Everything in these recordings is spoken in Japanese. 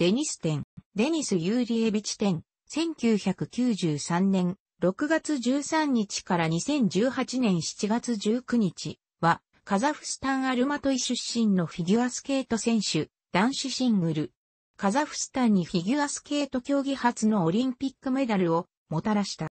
デニス展、デニス・ユーリエビチ展、1993年6月13日から2018年7月19日は、カザフスタンアルマトイ出身のフィギュアスケート選手、男子シングル。カザフスタンにフィギュアスケート競技初のオリンピックメダルをもたらした。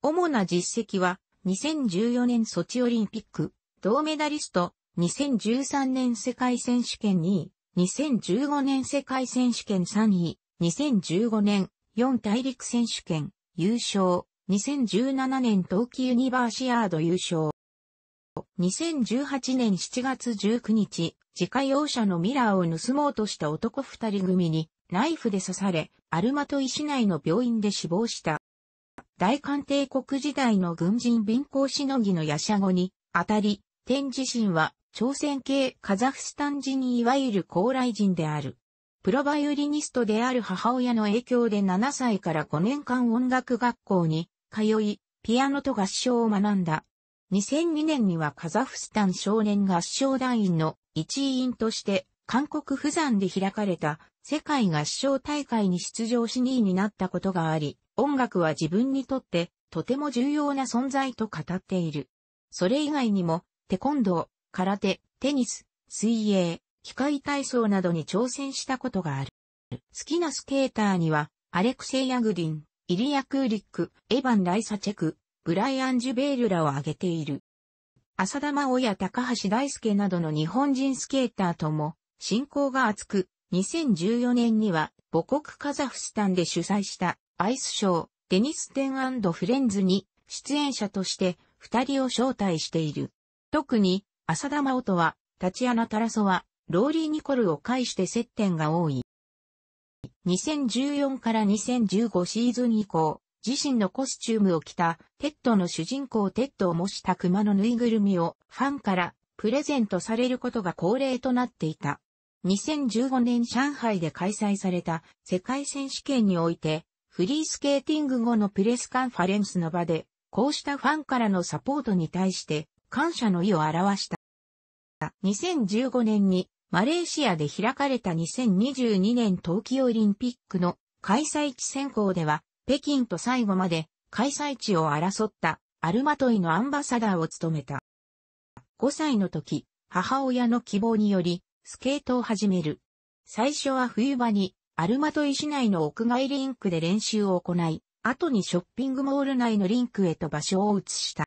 主な実績は、2014年ソチオリンピック、銅メダリスト、2013年世界選手権2位、2015年世界選手権3位、2015年4大陸選手権優勝、2017年冬季ユニバーシアード優勝。2018年7月19日、自家用車のミラーを盗もうとした男二人組にナイフで刺され、アルマトイ市内の病院で死亡した。大韓帝国時代の軍人貧乏しのぎの夜叉後に、当たり、天自身は朝鮮系カザフスタン人いわゆる高麗人である。プロバイオリニストである母親の影響で7歳から5年間音楽学校に通い、ピアノと合唱を学んだ。2002年にはカザフスタン少年合唱団員の一員として韓国釜山で開かれた世界合唱大会に出場し2位になったことがあり、音楽は自分にとってとても重要な存在と語っている。それ以外にも、テコンドー、空手、テニス、水泳、機械体操などに挑戦したことがある。好きなスケーターには、アレクセイ・ヤグリン、イリア・クーリック、エヴァン・ライサチェク、ブライアン・ジュベールらを挙げている。浅田真央や高橋大輔などの日本人スケーターとも、親交が厚く、2014年には母国カザフスタンで主催したアイスショー、デニス・テンフレンズに出演者として二人を招待している。特に浅田真央とは、タチアナ・タラソワ、ローリー・ニコルを介して接点が多い。2014から2015シーズン以降、自身のコスチュームを着た、テッドの主人公テッドを模した熊のぬいぐるみをファンからプレゼントされることが恒例となっていた。2015年上海で開催された世界選手権において、フリースケーティング後のプレスカンファレンスの場で、こうしたファンからのサポートに対して、感謝の意を表した。2015年にマレーシアで開かれた2022年冬季オリンピックの開催地選考では、北京と最後まで開催地を争ったアルマトイのアンバサダーを務めた。5歳の時、母親の希望により、スケートを始める。最初は冬場に、アルマトイ市内の屋外リンクで練習を行い、後にショッピングモール内のリンクへと場所を移した。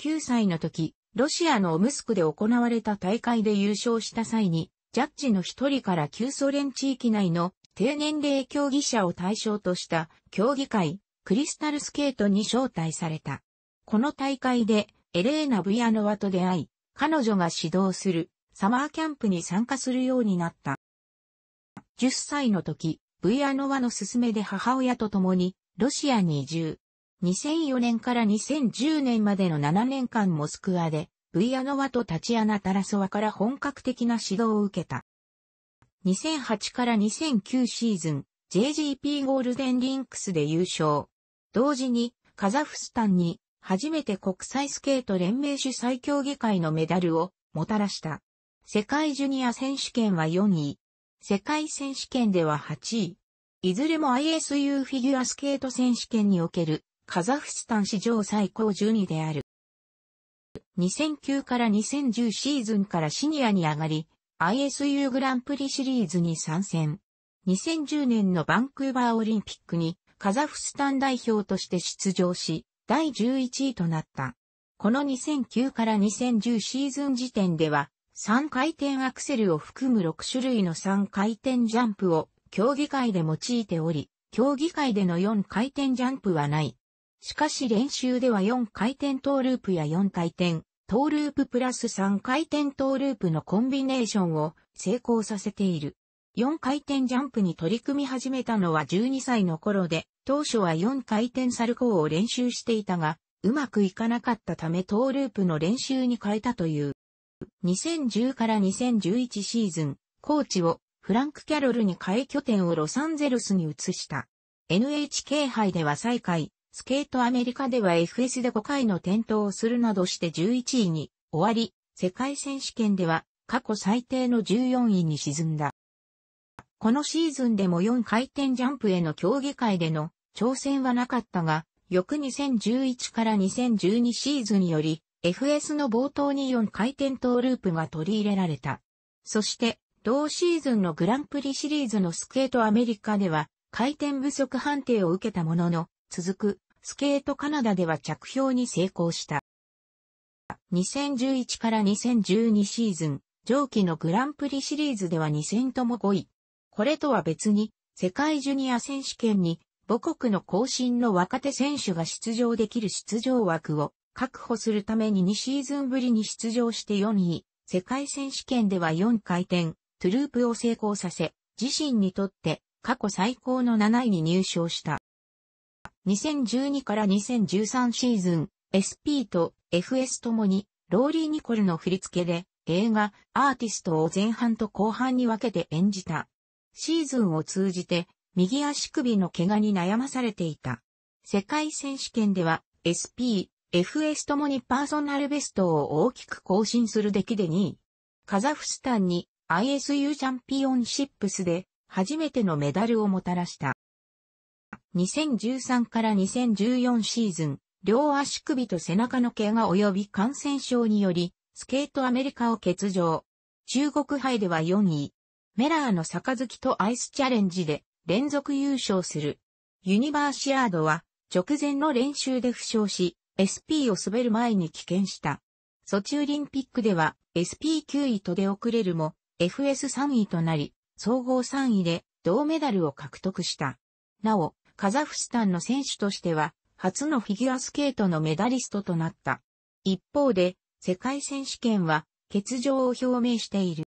9歳の時、ロシアのオムスクで行われた大会で優勝した際に、ジャッジの一人から旧ソ連地域内の低年齢競技者を対象とした競技会、クリスタルスケートに招待された。この大会でエレーナ・ブヤノワと出会い、彼女が指導するサマーキャンプに参加するようになった。10歳の時、ブヤノワの勧めで母親と共にロシアに移住。2004年から2010年までの7年間モスクワで、ブイアノワとタチアナ・タラソワから本格的な指導を受けた。2008から2009シーズン、JGP ゴールデンリンクスで優勝。同時に、カザフスタンに、初めて国際スケート連盟主催強。議会のメダルを、もたらした。世界ジュニア選手権は4位。世界選手権では8位。いずれも ISU フィギュアスケート選手権におけるカザフスタン史上最高順位である。2009から2010シーズンからシニアに上がり、ISU グランプリシリーズに参戦。2010年のバンクーバーオリンピックにカザフスタン代表として出場し、第11位となった。この2009から2010シーズン時点では、3回転アクセルを含む6種類の3回転ジャンプを競技会で用いており、競技会での4回転ジャンプはない。しかし練習では4回転トーループや4回転、トーループプラス3回転トーループのコンビネーションを成功させている。4回転ジャンプに取り組み始めたのは12歳の頃で、当初は4回転サルコーを練習していたが、うまくいかなかったためトーループの練習に変えたという。2010から2011シーズン、コーチをフランク・キャロルに変え拠点をロサンゼルスに移した。NHK 杯では最下位、スケートアメリカでは FS で5回の転倒をするなどして11位に終わり、世界選手権では過去最低の14位に沈んだ。このシーズンでも4回転ジャンプへの競技会での挑戦はなかったが、翌2011から2012シーズンより FS の冒頭に4回転トーループが取り入れられた。そして、同シーズンのグランプリシリーズのスケートアメリカでは、回転不足判定を受けたものの、続く、スケートカナダでは着氷に成功した。2011から2012シーズン、上記のグランプリシリーズでは2戦とも5位。これとは別に、世界ジュニア選手権に、母国の後進の若手選手が出場できる出場枠を確保するために2シーズンぶりに出場して4位、世界選手権では4回転、トゥループを成功させ、自身にとって過去最高の7位に入賞した。2012から2013シーズン、SP と FS ともに、ローリー・ニコルの振り付けで、映画、アーティストを前半と後半に分けて演じた。シーズンを通じて、右足首の怪我に悩まされていた。世界選手権では、SP、FS ともにパーソナルベストを大きく更新する出来で2位。カザフスタンに ISU チャンピオンシップスで初めてのメダルをもたらした。2013から2014シーズン、両足首と背中の怪我及び感染症により、スケートアメリカを欠場。中国杯では4位。メラーの杯とアイスチャレンジで連続優勝する。ユニバーシアードは直前の練習で負傷し、SP を滑る前に棄権した。ソチオリンピックでは SP9 位と出遅れるも FS3 位となり、総合3位で銅メダルを獲得した。なお、カザフスタンの選手としては、初のフィギュアスケートのメダリストとなった。一方で、世界選手権は、欠場を表明している。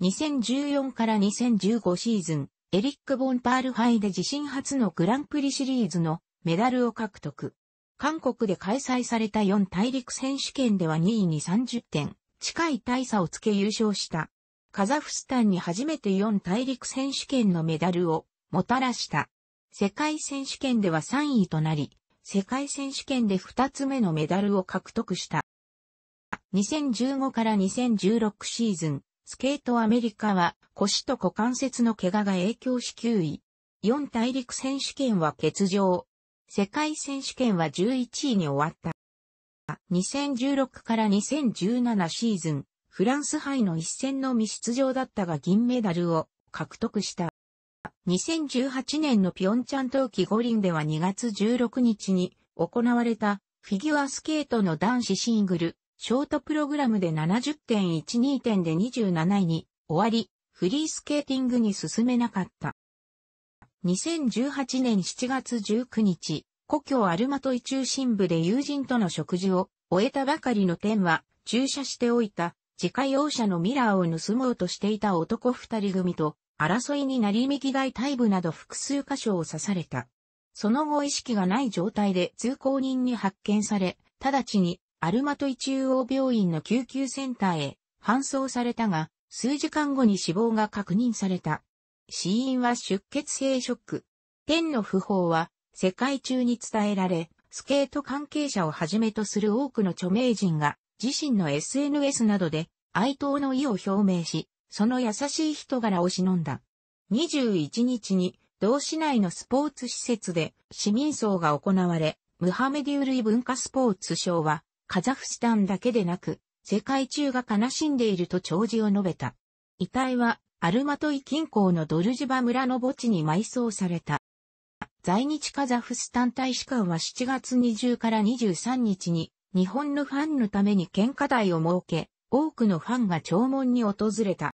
2014から2015シーズン、エリック・ボンパール杯で自身初のグランプリシリーズのメダルを獲得。韓国で開催された4大陸選手権では2位に30点、近い大差をつけ優勝した。カザフスタンに初めて4大陸選手権のメダルをもたらした。世界選手権では3位となり、世界選手権で2つ目のメダルを獲得した。2015から2016シーズン、スケートアメリカは腰と股関節の怪我が影響し9位。4大陸選手権は欠場。世界選手権は11位に終わった。2016から2017シーズン、フランス杯の一戦のみ出場だったが銀メダルを獲得した。2018年のピョンチャン冬季五輪では2月16日に行われたフィギュアスケートの男子シングル、ショートプログラムで70.12点で27位に終わり、フリースケーティングに進めなかった。2018年7月19日、故郷アルマトイ中心部で友人との食事を終えたばかりの天は、駐車しておいた自家用車のミラーを盗もうとしていた男二人組と争いになり幹大体部など複数箇所を刺された。その後意識がない状態で通行人に発見され、直ちにアルマトイ中央病院の救急センターへ搬送されたが、数時間後に死亡が確認された。死因は出血性ショック。天の不法は世界中に伝えられ、スケート関係者をはじめとする多くの著名人が自身の SNS などで哀悼の意を表明し、その優しい人柄を忍んだ。21日に、同市内のスポーツ施設で市民葬が行われ、ムハメディウルイ文化スポーツ賞は、カザフスタンだけでなく、世界中が悲しんでいると弔辞を述べた。遺体は、アルマトイ近郊のドルジバ村の墓地に埋葬された。在日カザフスタン大使館は7月20から23日に、日本のファンのために献花台を設け、多くのファンが弔問に訪れた。